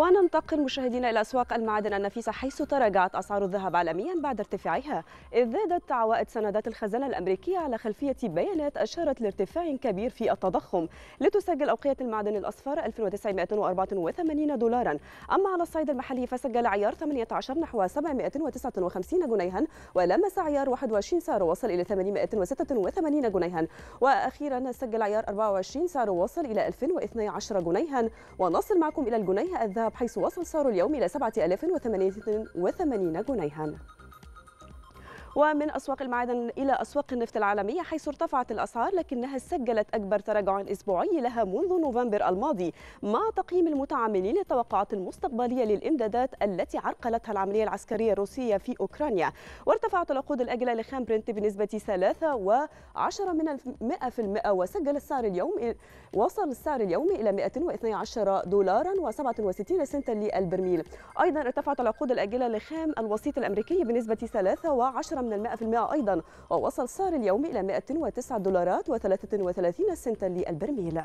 وننتقل مشاهدينا إلى أسواق المعادن النفيسة حيث تراجعت أسعار الذهب عالميا بعد ارتفاعها إذ زادت عوائد سندات الخزانة الأمريكية على خلفية بيانات أشارت لارتفاع كبير في التضخم لتسجل أوقية المعدن الأصفر 1984 دولارا أما على الصعيد المحلي فسجل عيار 18 نحو 759 جنيها ولمس عيار 21 سعر وصل إلى 886 جنيها وأخيرا سجل عيار 24 سعر وصل إلى 2012 جنيها ونصل معكم إلى الجنيه الذهب الذهب حيث وصل صار اليوم إلى 7082 جنيها ومن أسواق المعادن إلى أسواق النفط العالمية حيث ارتفعت الأسعار لكنها سجلت أكبر تراجع أسبوعي لها منذ نوفمبر الماضي مع تقييم المتعاملين للتوقعات المستقبلية للإمدادات التي عرقلتها العملية العسكرية الروسية في أوكرانيا وارتفعت العقود الأجلة لخام برنت بنسبة 3.10 وسجل السعر اليوم وصل السعر اليوم إلى 112 دولارا و67 سنتا للبرميل أيضا ارتفعت العقود الأجلة لخام الوسيط الأمريكي بنسبة 3.10 من المائة في المائة أيضا ووصل سعر اليوم إلى 109 دولارات و33 سنتا للبرميل